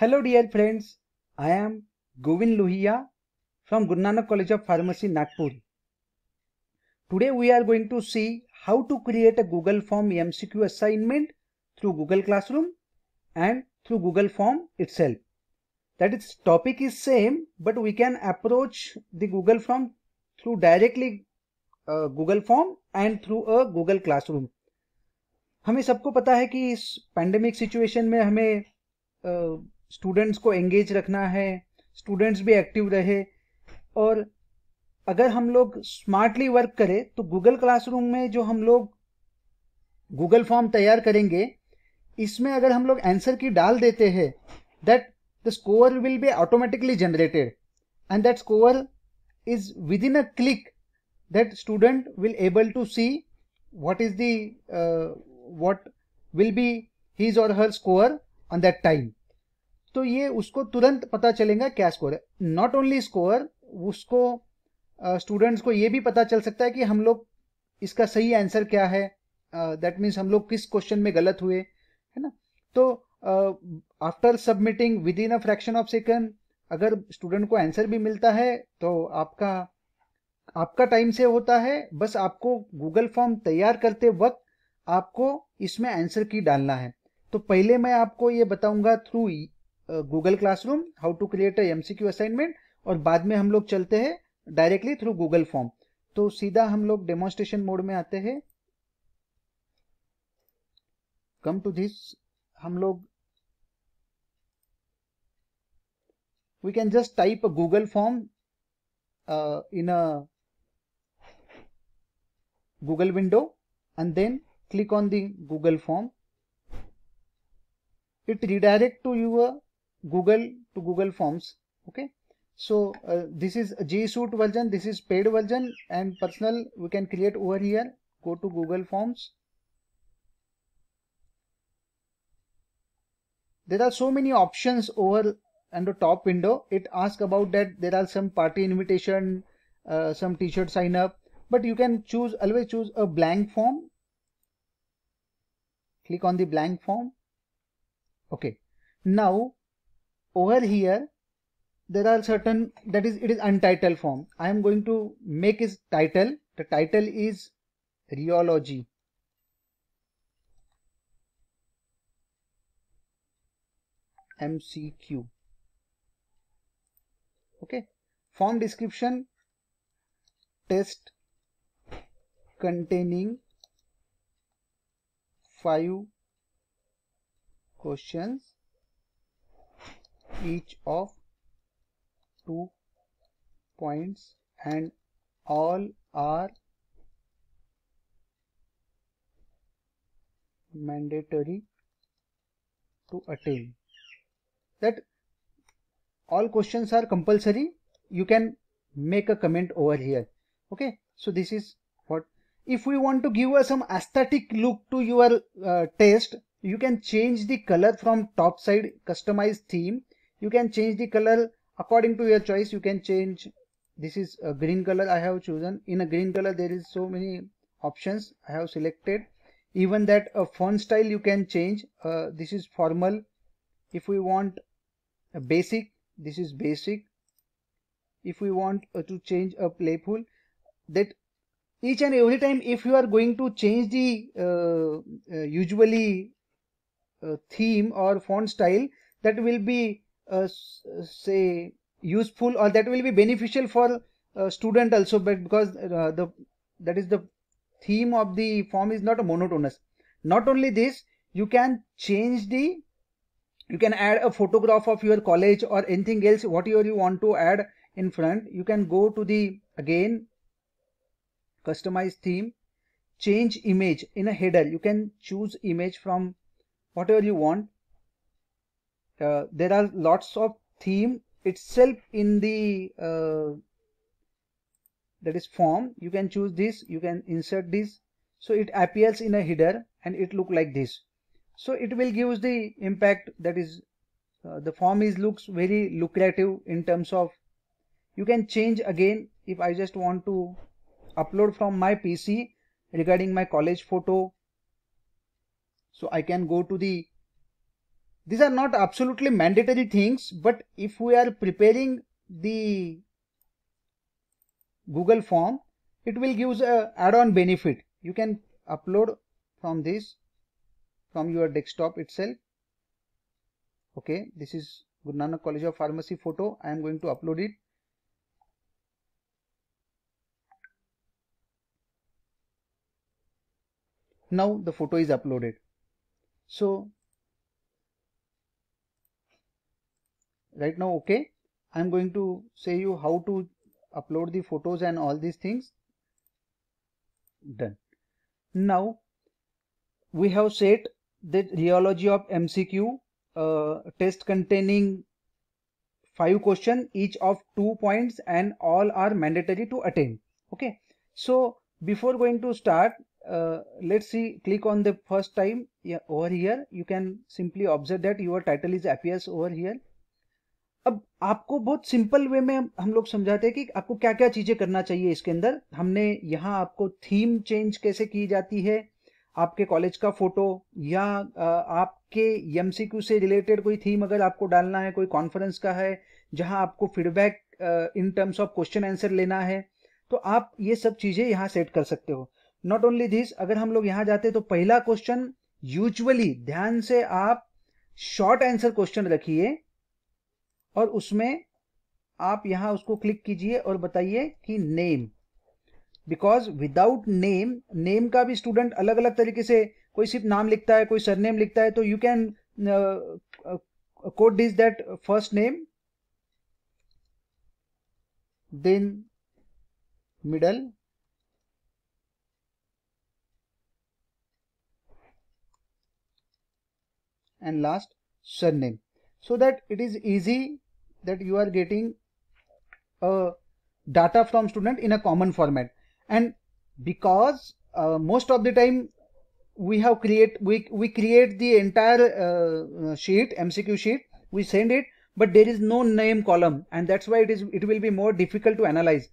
Hello dear friends I am Govind Lohia from Guru Nanak college of pharmacy Nagpur today we are going to see how to create a Google form MCQ assignment through Google classroom and through Google form itself that is topic is same but we can approach the Google form through directly Google form and through a Google classroom हमें सबको पता है कि इस pandemic situation में हमें uh, students को engage रखना है स्टूडेंट्स भी एक्टिव रहे और अगर हम लोग स्मार्टली वर्क करें तो गूगल क्लासरूम में जो हम लोग गूगल फॉर्म तैयार करेंगे इसमें अगर हम लोग आंसर की डाल देते हैं that the score will be automatically generated and that score is within a click that student will able to see what is that will be his or her score on that time तो ये उसको तुरंत पता चलेगा क्या स्कोर है not only score उसको स्टूडेंट्स uh, को ये भी पता चल सकता है कि हम लोग इसका सही आंसर क्या है दैट uh, मीन्स हम लोग किस क्वेश्चन में गलत हुए है ना तो after submitting within a fraction of second अगर स्टूडेंट को आंसर भी मिलता है तो आपका आपका टाइम से होता है बस आपको गूगल फॉर्म तैयार करते वक्त आपको इसमें आंसर की डालना है तो पहले मैं आपको ये बताऊंगा through Google classroom how to create a MCQ assignment और बाद में हम लोग चलते हैं डायरेक्टली थ्रू गूगल फॉर्म तो सीधा हम लोग डेमोन्स्ट्रेशन मोड में आते हैं कम टू दिस हम लोग we can just type a Google form in in window and then click on the Google form it redirect to your Google to Google Forms. Okay. So uh, this is G Suite version. This is paid version and personal we can create over here. Go to Google Forms. There are so many options over and the top window. It asks about that there are some party invitation, uh, some t-shirt sign up, but you can choose always choose a blank form. Click on the blank form. Okay. Now over here there are certain that is it is untitled form i am going to make its title the title is rheology mcq okay form description test containing five questions each of two points and all are mandatory to attain that all questions are compulsory you can make a comment over here okay so this is what if we want to give a some aesthetic look to your uh, you can change the color from top side customize theme you can change the color according to your choice you can change this is a green color I have chosen in a green color there is so many options I have selected even that a uh, font style you can change uh, this is formal if we want a basic this is basic if we want uh, to change a playful that each and every time if you are going to change the uh, uh, usually uh, theme or font style that will be uh, uh, say useful or that will be beneficial for uh, student also but because the that is the theme of the form is not a monotonous not only this you can change the you can add a photograph of your college or anything else whatever you want to add in front you can go to the again customize theme change image in a header you can choose image from whatever you want uh, there are lots of theme itself in the uh, that is form you can choose this you can insert this so it appears in a header and it look like this so it will gives the impact that is uh, the form is looks very lucrative in terms of you can change again if I just want to upload from my PC regarding my college photo so I can go to the these are not absolutely mandatory things, but if we are preparing the Google form, it will give a add-on benefit. You can upload from this, from your desktop itself. Okay, this is Gurnana College of Pharmacy photo. I am going to upload it. Now the photo is uploaded. So right now okay i'm going to say you how to upload the photos and all these things done now we have set the rheology of mcq uh, test containing five question each of two points and all are mandatory to attain okay so before going to start uh, let's see click on the first time yeah, over here you can simply observe that your title is appears over here अब आपको बहुत simple way में हम लोग समझाते हैं कि आपको क्या क्या चीजें करना चाहिए इसके अंदर हमने यहाँ आपको थीम चेंज कैसे की जाती है आपके कॉलेज का फोटो या आपके एम से रिलेटेड कोई थीम अगर आपको डालना है कोई कॉन्फ्रेंस का है जहाँ आपको feedback in terms of question answer लेना है तो आप ये सब चीजें यहाँ सेट कर सकते हो नॉट ओनली दिस अगर हम लोग यहाँ जाते तो पहला क्वेश्चन यूजुअली ध्यान से आप शॉर्ट आंसर क्वेश्चन रखिए और उसमें आप यहां उसको क्लिक कीजिए और बताइए कि name because without name name का भी स्टूडेंट अलग अलग तरीके से कोई सिर्फ नाम लिखता है कोई सरनेम लिखता है तो you can code is that first name then middle and last surname so that it is easy that you are getting a data from student in a common format and because uh, most of the time we have create we, we create the entire uh, sheet mcq sheet we send it but there is no name column and that's why it is it will be more difficult to analyze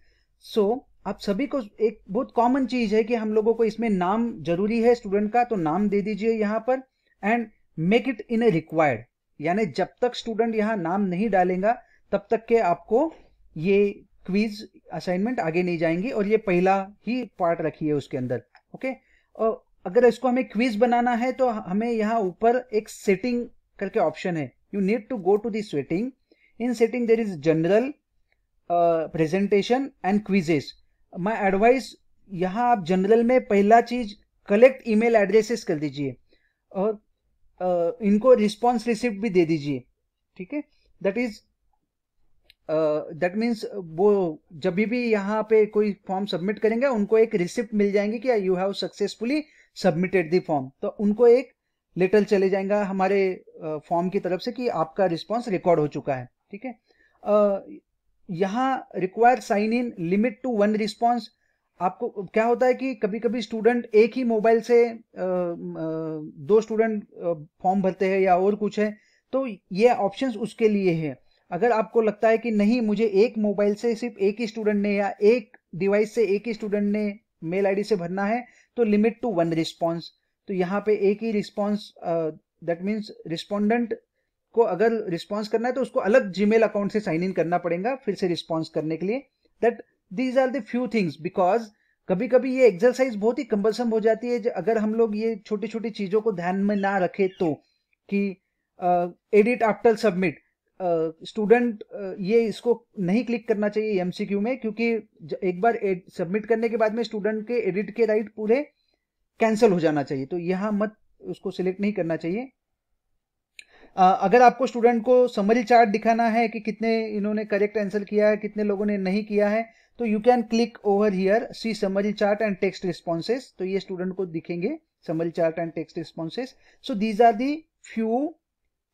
so आप सभी को एक बहुत common चीज है कि हम लोगों को इसमें नाम जरूरी है स्टूडेंट का तो नाम दे दीजिए यहां पर and make it in a required यानी जब तक स्टूडेंट यहाँ नाम नहीं डालेगा तब तक के आपको ये क्वीज असाइनमेंट आगे नहीं जाएंगी और ये पहला ही पार्ट रखिए उसके अंदर ओके और अगर इसको हमें क्वीज बनाना है तो हमें यहाँ ऊपर एक सेटिंग करके ऑप्शन है you need to go to the setting in setting there is general presentation and quizzes my advice यहाँ आप जनरल में पहला चीज कलेक्ट ईमेल एड्रेसेस कर दीजिए और इनको रिस्पॉन्स रिसिप्ट भी दे दीजिए ठीक है दैट इज दैट मीन्स वो जब भी यहाँ पे कोई फॉर्म सबमिट करेंगे उनको एक रिसिप्ट मिल जाएंगे कि you have successfully submitted the form तो उनको एक लेटर चले जाएगा हमारे फॉर्म uh, की तरफ से कि आपका रिस्पॉन्स रिकॉर्ड हो चुका है ठीक है uh, यहाँ require sign in limit to one response आपको क्या होता है कि कभी कभी स्टूडेंट एक ही मोबाइल से दो स्टूडेंट फॉर्म भरते हैं या और कुछ है तो ये ऑप्शंस उसके लिए है अगर आपको लगता है कि नहीं मुझे एक मोबाइल से सिर्फ एक ही स्टूडेंट ने या एक डिवाइस से एक ही स्टूडेंट ने मेल आईडी से भरना है तो लिमिट टू वन रिस्पॉन्स तो यहाँ पे एक ही रिस्पॉन्स दैट मीन्स रिस्पोंडेंट को अगर रिस्पॉन्स करना है तो उसको अलग जी अकाउंट से साइन इन करना पड़ेगा फिर से रिस्पॉन्स करने के लिए that these are the few things because कभी कभी ये एक्सरसाइज बहुत ही कम्बलसम हो जाती है अगर हम लोग ये छोटी छोटी चीज़ों को ध्यान में ना रखें तो कि एडिट आफ्टर सबमिट स्टूडेंट ये इसको नहीं क्लिक करना चाहिए एमसीक्यू में क्योंकि एक बार सबमिट करने के बाद में स्टूडेंट के एडिट के राइट पूरे कैंसिल हो जाना चाहिए तो यहां मत उसको सिलेक्ट नहीं करना चाहिए uh, अगर आपको स्टूडेंट को समरी चार्ट दिखाना है कि कितने इन्होंने करेक्ट आंसर किया है कितने लोगों ने नहीं किया है तो you can click over here see summary chart and text responses तो ये स्टूडेंट को दिखेंगे summary chart and text responses so these are the few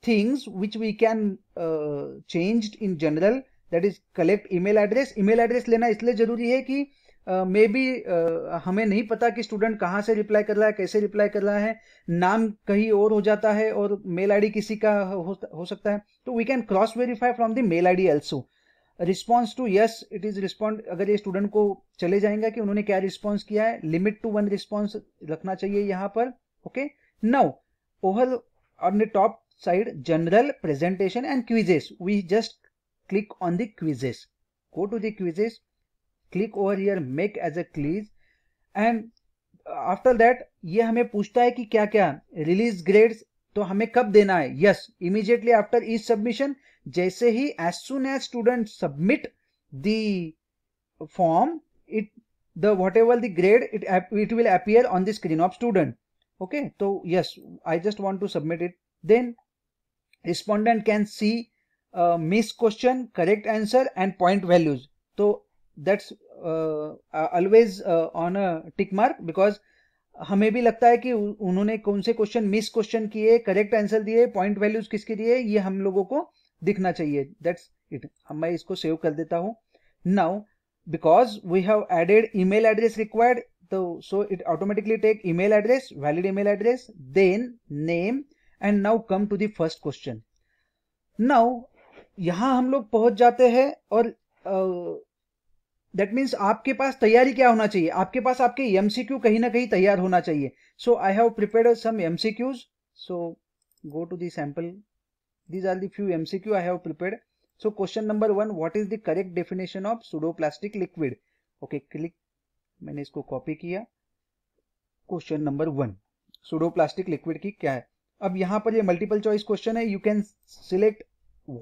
things which we can uh, changed in general that is collect address address email address लेना इसलिए जरूरी है कि मे uh, B uh, हमें नहीं पता कि स्टूडेंट कहाँ से रिप्लाई कर रहा है कैसे रिप्लाई कर रहा है नाम कहीं और हो जाता है और मेल आईडी किसी का हो, हो सकता है तो we can cross verify from the mail ID also response to yes it is respond अगर ये स्टूडेंट को चले जाएंगे कि उन्होंने क्या रिस्पॉन्स किया है लिमिट टू वन रिस्पॉन्स रखना चाहिए यहाँ पर okay now over on the top side general presentation and quizzes we just click on the quizzes go to the quizzes click over here make as a quiz and after that ये हमें पूछता है कि क्या क्या release grades तो हमें कब देना है yes immediately after each submission जैसे ही as soon as student submit the form it the whatever the grade it it will appear on the screen of student okay तो yes I just want to submit it then respondent can see miss question correct answer and point values तो that's always on a tick mark because हमें भी लगता है कि उन्होंने कौन से क्वेश्चन मिस क्वेश्चन किए करेक्ट आंसर दिए पॉइंट वैल्यूज किसके दिए ये हम लोगों को uh, दिखना चाहिए दैट्स इट मैं इसको सेव कर देता हूँ now because we have added email address required तो so it automatically take email address valid email address then name and now come to the first question now यहाँ हम लोग पहुंच जाते हैं और दैट uh, मीन्स आपके पास तैयारी क्या होना चाहिए आपके पास आपके एमसीक्यू कहीं ना कहीं तैयार होना चाहिए so I have prepare some MCQs so go to the sample These are the few MCQ I have prepared. So question number one what is the correct definition of pseudoplastic liquid okay click मैंने इसको copy किया question number one plastic liquid की क्या है अब यहाँ पर ये मल्टीपल चॉइस क्वेश्चन है you can select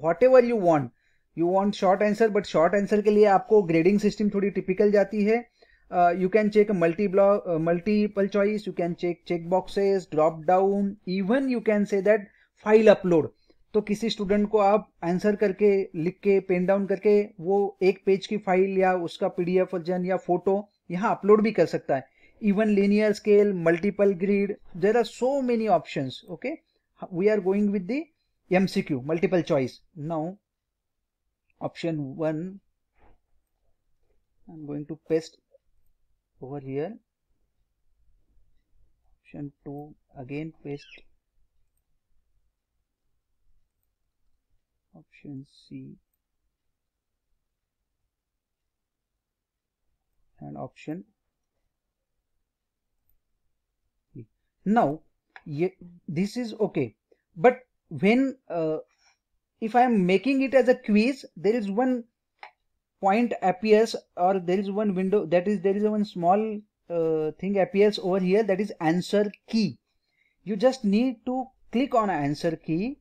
whatever you want you want short answer but short answer के लिए आपको ग्रेडिंग सिस्टम थोड़ी टिपिकल जाती है you can check multi block multiple choice you can check check boxes drop down even you can say that file upload तो किसी student को आप आंसर करके लिख के पेन डाउन करके वो एक पेज की फाइल या उसका पीडीएफ वर्जन या फोटो यहाँ अपलोड भी कर सकता है even linear scale multiple grid there are so many option okay we are going with the Q multiple choice now one I am going to paste over here option two again paste efficiency and option B. Now, this is okay, but when uh, if I am making it as a quiz, there is one point appears or there is one window that is there is one small uh, thing appears over here that is answer key. You just need to click on answer key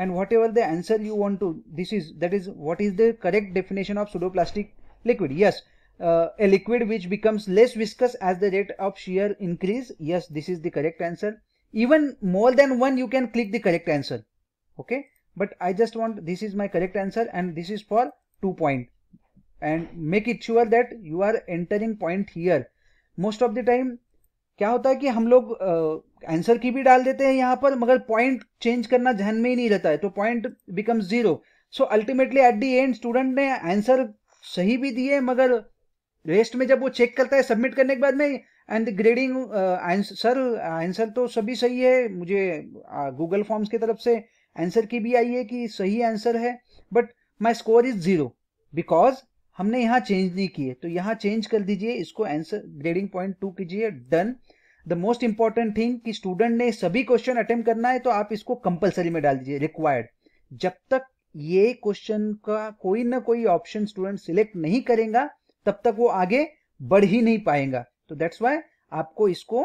and whatever the answer you want to this is that is what is the correct definition of pseudoplastic liquid yes uh, a liquid which becomes less viscous as the rate of shear increase yes this is the correct answer even more than one you can click the correct answer okay but i just want this is my correct answer and this is for two point and make it sure that you are entering point here most of the time क्या होता है कि हम लोग answer की भी डाल देते हैं यहाँ पर मगर पॉइंट चेंज करना जहन में ही नहीं रहता है तो point become zero so ultimately at the end student ने आंसर सही भी दिए मगर रेस्ट में जब वो चेक करता है सबमिट करने के बाद में एंड ग्रेडिंग सर आंसर तो सभी सही है मुझे गूगल uh, फॉर्म्स की तरफ से आंसर की भी आई है कि सही आंसर है but my score is zero because हमने यहाँ चेंज नहीं किए तो यहाँ चेंज कर दीजिए इसको आंसर ग्रेडिंग पॉइंट टू कीजिए done the most important thing कि स्टूडेंट ने सभी क्वेश्चन अटेम्प्ट करना है तो आप इसको कंपलसरी में डाल दीजिए रिक्वायर्ड जब तक ये क्वेश्चन का कोई ना कोई ऑप्शन स्टूडेंट सिलेक्ट नहीं करेगा तब तक वो आगे बढ़ ही नहीं पाएगा तो दैट्स वाई आपको इसको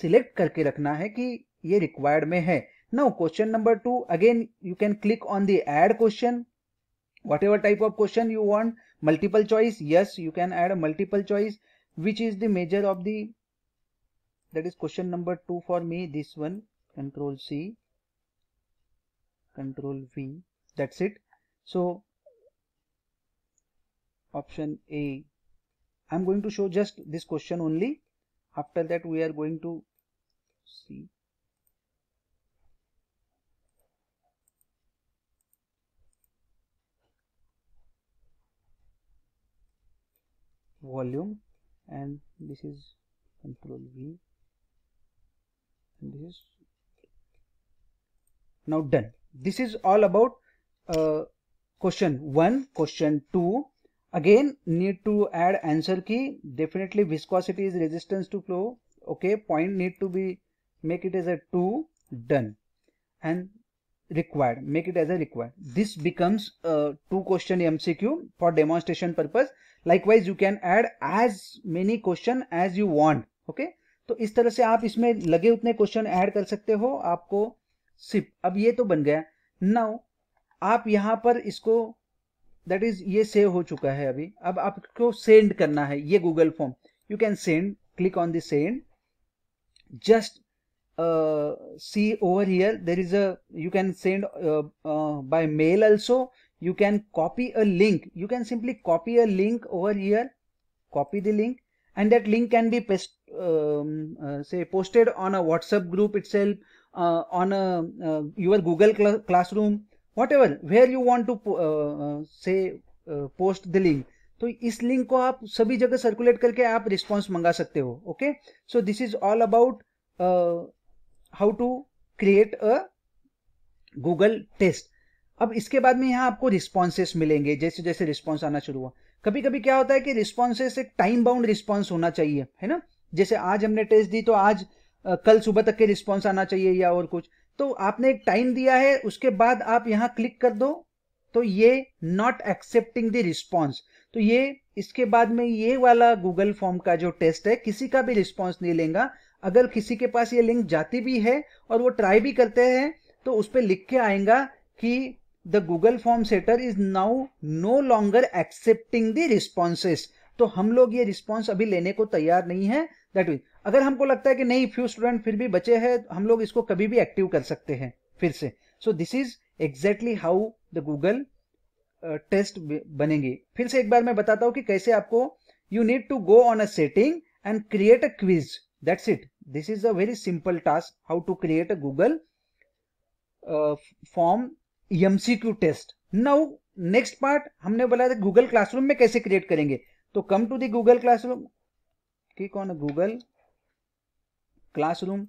सिलेक्ट करके रखना है कि ये रिक्वायर्ड में है no question number two again you can click on the add question ever type of question you want multiple choice yes you can add a multiple choice which is the major of the that is question number 2 for me this one control C control V that's it so option A I'm going to show just this question only after that we are going to see volume and this is control V and this is now done this is all about uh, question 1 question 2 again need to add answer key definitely viscosity is resistance to flow okay point need to be make it as a 2 done and required make it as a required this becomes a uh, two question mcq for demonstration purpose likewise you can add as many question as you want okay तो इस तरह से आप इसमें लगे उतने question add कर सकते हो आपको सिप अब ये तो बन गया नाउ आप यहां पर इसको दैट इज ये सेव हो चुका है अभी अब आपको सेंड करना है ये Google form you can send click on the send just see over here there is a you can send by mail also you can copy a link. You can simply copy a link over here, copy the link and that link can be paste, um, uh, say posted on a WhatsApp group itself, uh, on a, uh, your Google cl Classroom, whatever, where you want to uh, say uh, post the link. तो इस link को आप सभी जगह circulate करके आप response मंगा सकते हो okay so this is all about how to create a Google test अब इसके बाद में यहाँ आपको रिस्पॉन्सेस मिलेंगे जैसे जैसे रिस्पॉन्स आना शुरू हुआ कभी कभी क्या होता है कि रिस्पॉन्सेस एक टाइम बाउंड रिस्पॉन्स होना चाहिए है ना जैसे आज हमने टेस्ट दी तो आज कल सुबह तक के रिस्पॉन्स आना चाहिए या और कुछ तो आपने एक टाइम दिया है उसके बाद आप यहाँ क्लिक कर दो तो ये नॉट एक्सेप्टिंग द रिस्पॉन्स तो ये इसके बाद में ये वाला गूगल फॉर्म का जो टेस्ट है किसी का भी रिस्पॉन्स नहीं लेगा अगर किसी के पास ये लिंक जाती भी है और वो ट्राई भी करते हैं तो उस पर लिख के आएगा कि the Google form setter is now no longer accepting the responses तो हम लोग ये रिस्पॉन्स अभी लेने को तैयार नहीं है दैट मीन अगर हमको लगता है कि नहीं फ्यू स्टूडेंट फिर भी बचे हैं हम लोग इसको कभी भी एक्टिव कर सकते हैं फिर से so this is exactly how the Google test बनेंगे फिर से एक बार मैं बताता हूं कि कैसे आपको you need to go on a setting and create a quiz that's it this is a very simple task how to create a Google form MCQ test now next part हमने बोला था गूगल क्लासरूम में कैसे create करेंगे तो come to the Google classroom कौन है Google classroom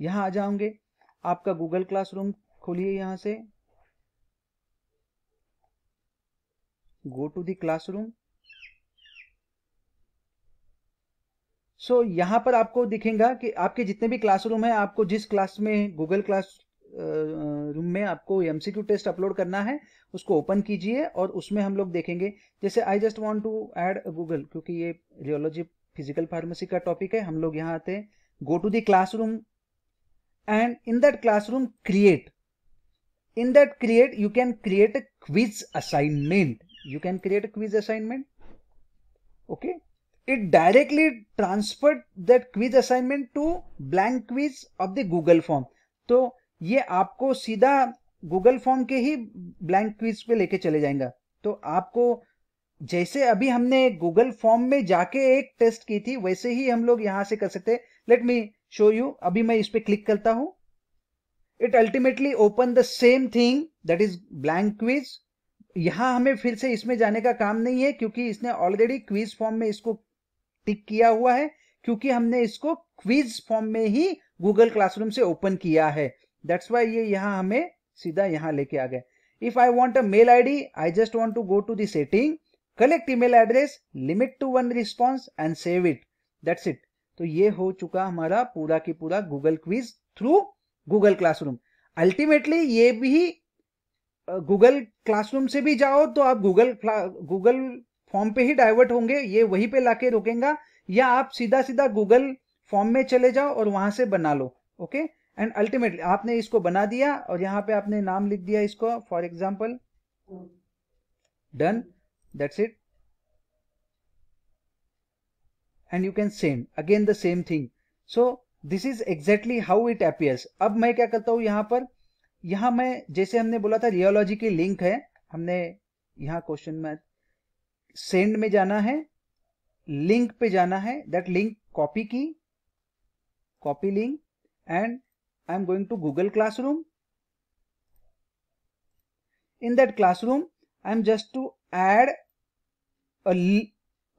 यहां आ जाओगे आपका गूगल क्लासरूम खोलिए यहां से गो टू दी क्लासरूम सो यहां पर आपको दिखेगा कि आपके जितने भी क्लासरूम है आपको जिस क्लास में गूगल क्लास रूम में आपको एम टेस्ट अपलोड करना है उसको ओपन कीजिए और उसमें हम लोग देखेंगे जैसे I just want to add Google क्योंकि ये रियोलॉजी फिजिकल फार्मेसी का टॉपिक है हम लोग यहाँ आते हैं go to the classroom and in that classroom create in that create you can create quiz assignment you can create quiz assignment okay it directly transfer that quiz assignment to blank quiz of the Google form तो ये आपको सीधा Google form के ही blank quiz पे लेके चले जाएगा तो आपको जैसे अभी हमने गूगल फॉर्म में जाके एक टेस्ट की थी वैसे ही हम लोग यहां से कर सकते लेट मी शो यू अभी मैं इस पर क्लिक करता हूं it ultimately open the same thing that is blank quiz यहां हमें फिर से इसमें जाने का काम नहीं है क्योंकि इसने ऑलरेडी क्विज फॉर्म में इसको टिक किया हुआ है क्योंकि हमने इसको क्विज फॉर्म में ही गूगल क्लासरूम से ओपन किया है दैट्स वाई ये यहाँ हमें सीधा यहाँ लेके आ गए if I want a mail I D I just want to go to the setting collect mail address limit to one response and save it that's it तो ये हो चुका हमारा पूरा की पूरा Google quiz through Google classroom ultimately ये भी गूगल क्लासरूम से भी जाओ तो आप गूगल गूगल फॉर्म पे ही डाइवर्ट होंगे ये वहीं पे लाके रोकेगा या आप सीधा सीधा गूगल फॉर्म में चले जाओ और वहां से बना लो ओके okay? एंड अल्टीमेटली आपने इसको बना दिया और यहां पे आपने नाम लिख दिया इसको for example done that's it and you can send again the same thing so this is exactly how it appears अब मैं क्या करता हूं यहां पर यहां मैं जैसे हमने बोला था रियोलॉजी की लिंक है हमने यहां क्वेश्चन में सेंड में जाना है लिंक पे जाना है दैट लिंक कॉपी की copy link and I am going to Google Classroom. In that classroom, I am just to add a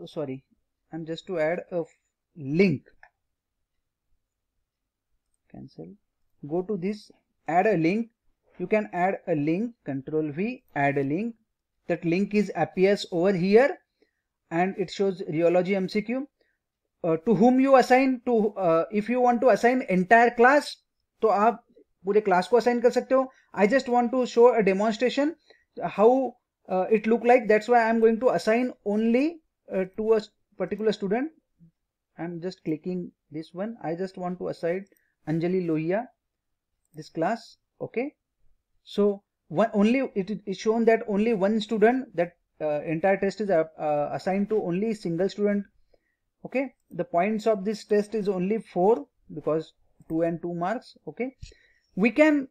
sorry, I am just to add a link. Cancel. Go to this, add a link. You can add a link, control V, add a link. That link is appears over here and it shows rheology MCQ. Uh, to whom you assign to uh, if you want to assign entire class so, आप पूरे class को class. कर सकते हो I just want to show a demonstration how it look like that's why I am going to assign only to a particular student i'm just clicking this one i just want to assign anjali lohia this class okay so only it is shown that only one student that uh, entire test is uh, uh, assigned to only single student okay the points of this test is only four because two and two marks okay we can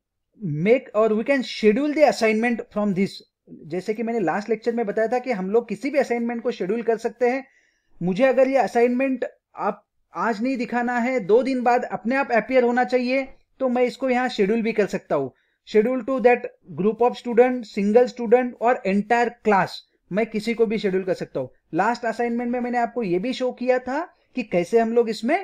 make or we can schedule the assignment from this जैसे कि मैंने last lecture में बताया था कि हम लोग किसी भी असाइनमेंट को शेड्यूल कर सकते हैं मुझे अगर ये असाइनमेंट आप आज नहीं दिखाना है दो दिन बाद अपने आप अपियर होना चाहिए तो मैं इसको यहाँ शेड्यूल भी कर सकता हूँ schedule to that group of student single student और एंटायर क्लास मैं किसी को भी शेड्यूल कर सकता हूँ लास्ट असाइनमेंट में मैंने आपको ये भी शो किया था कि कैसे हम लोग इसमें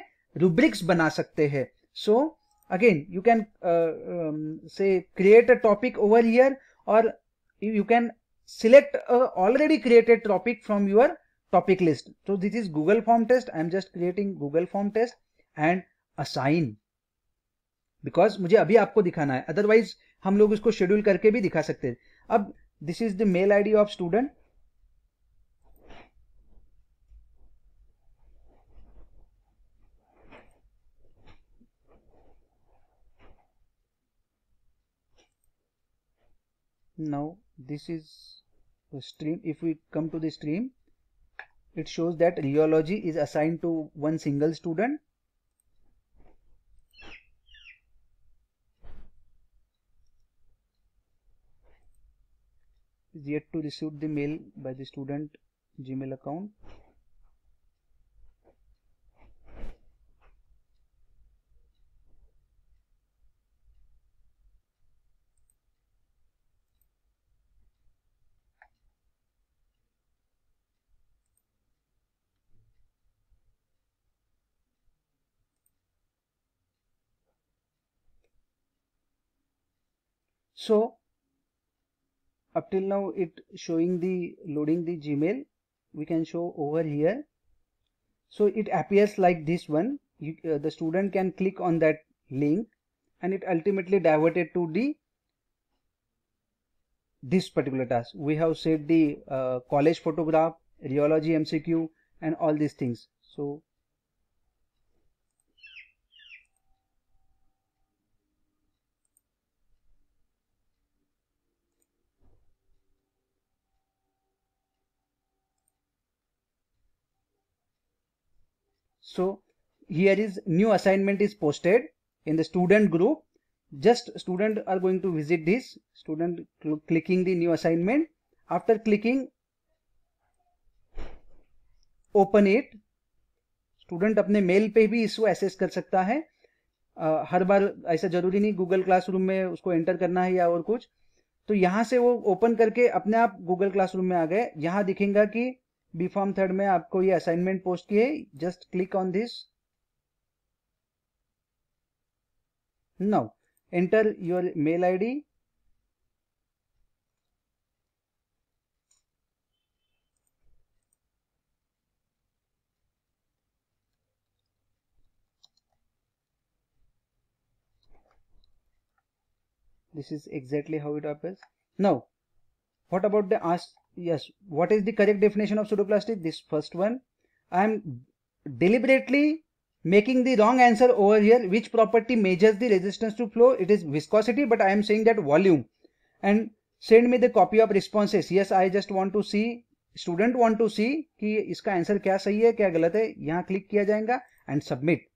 रूब्रिक्स बना सकते हैं So again, you can uh, um, say create a topic over here or you can select a already created topic from your topic list. So this is Google form test. I'm just creating Google form test and assign because मुझे अभी आपको दिखाना है Otherwise, हम लोग इसको schedule करके भी दिखा सकते हैं अब this is the mail ID of student. now this is the stream if we come to the stream it shows that rheology is assigned to one single student is yet to receive the mail by the student gmail account so up till now it showing the loading the gmail we can show over here so it appears like this one you, uh, the student can click on that link and it ultimately diverted to the this particular task we have set the uh, college photograph rheology mcq and all these things so So here is new assignment is posted in the student group. Just student are going to visit this student cl clicking the new assignment. After clicking open it student अपने mail पे भी इसको assess कर सकता है आ, हर बार ऐसा जरूरी नहीं गूगल क्लासरूम में उसको एंटर करना है या और कुछ तो यहाँ से वो ओपन करके अपने आप गूगल क्लासरूम में आ गए यहाँ दिखेगा कि बी फॉर्म थर्ड में आपको ये असाइनमेंट पोस्ट की है just click on this now enter your mail ID this is exactly how it appears now what about the ask yes what is the correct definition of pseudoplastic this first one i am deliberately making the wrong answer over here which property measures the resistance to flow it is viscosity but i am saying that volume and send me the copy of responses yes i just want to see student want to see ki iska answer kya sahi hai kya galat hai yahan click kiya jayega and submit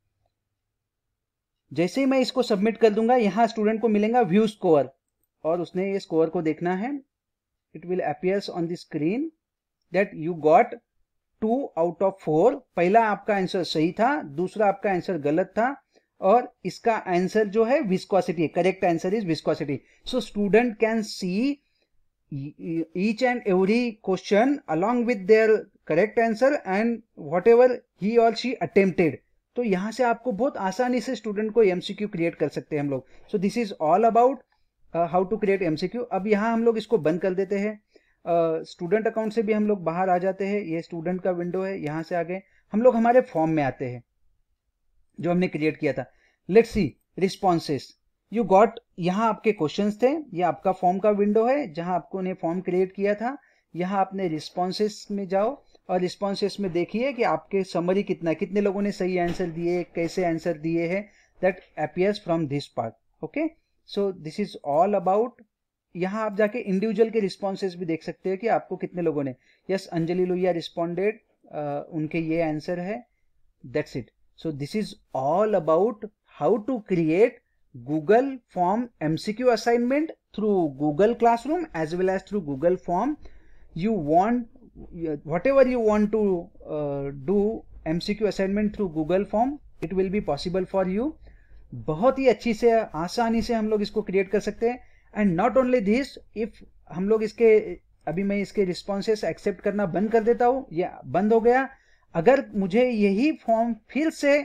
जैसे ही मैं इसको submit कर दूंगा यहाँ student को मिलेगा view score और उसने ये स्कोर को देखना है it will appears on the screen that you got two out of four पहला आपका आंसर सही था दूसरा आपका आंसर गलत था और इसका आंसर जो है viscosity correct answer is viscosity so student can see each and every question along with their correct answer and whatever he और शी अटेम्प्टेड तो यहां से आपको बहुत आसानी से स्टूडेंट को एमसीक्यू क्रिएट कर सकते हैं हम लोग so this is all about how to create MCQ अब यहाँ हम लोग इसको बंद कर देते हैं स्टूडेंट uh, अकाउंट से भी हम लोग बाहर आ जाते हैं ये स्टूडेंट का विंडो है यहाँ से आ गए हम लोग हमारे फॉर्म में आते हैं जो हमने क्रिएट किया था let's see responses you got यहाँ आपके क्वेश्चन थे ये आपका फॉर्म का विंडो है जहाँ आपको ने फॉर्म क्रिएट किया था यहाँ आपने रिस्पॉन्सेस में जाओ और रिस्पॉन्सेस में देखिए कि आपके समरी कितना कितने लोगों ने सही आंसर दिए कैसे आंसर दिए है that appears from this part okay so this is all about यहाँ आप जाके इंडिविजुअल के रिस्पॉन्सेज भी देख सकते हो कि आपको कितने लोगों ने यस अंजलि लोहिया रिस्पॉन्डेड उनके ये आंसर है that's it so this is all about how to create Google Form MCQ assignment through Google Classroom as well as through Google Form. You want whatever you want to uh, do MCQ assignment through Google Form, it will be possible for you. बहुत ही अच्छी से आसानी से हम लोग इसको create कर सकते हैं and not only this if हम लोग इसके अभी मैं इसके रिस्पॉन्सेस एक्सेप्ट करना बंद कर देता हूँ या बंद हो गया अगर मुझे यही फॉर्म फिर से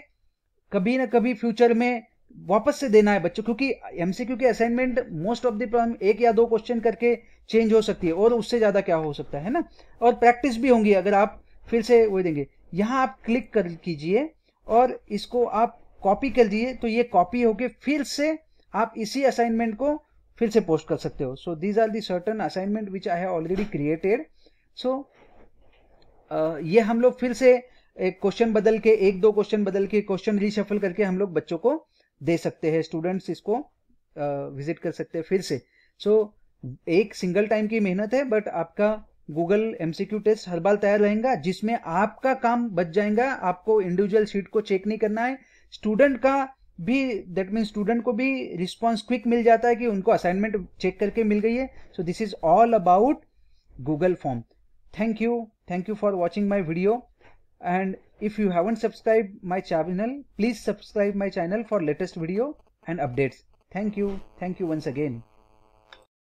कभी ना कभी फ्यूचर में वापस से देना है बच्चों क्योंकि एमसीक्यू के assignment most of the problem एक या दो क्वेश्चन करके चेंज हो सकती है और उससे ज़्यादा क्या हो सकता है ना और प्रैक्टिस भी होंगी अगर आप फिर से वो देंगे यहां आप क्लिक कर कीजिए और इसको आप कॉपी कर लिए तो ये कॉपी होके फिर से आप इसी असाइनमेंट को फिर से पोस्ट कर सकते हो so these are the certain assignment which I have already created so ये हम लोग फिर से एक क्वेश्चन बदल के एक दो क्वेश्चन बदल के क्वेश्चन रिशफल करके हम लोग बच्चों को दे सकते हैं स्टूडेंट्स इसको विजिट uh, कर सकते हैं फिर से सो so, एक सिंगल टाइम की मेहनत है बट आपका गूगल एमसीक्यू टेस्ट हर बार तैयार रहेगा जिसमें आपका काम बच जाएगा आपको इंडिविजुअल शीट को चेक नहीं करना है स्टूडेंट का भी दैट मीन स्टूडेंट को भी रिस्पॉन्स क्विक मिल जाता है कि उनको असाइनमेंट चेक करके मिल गई है so this is all about Google form thank you thank you for watching my video and if you haven't subscribe my channel please subscribe my channel for latest video and updates thank you thank you once again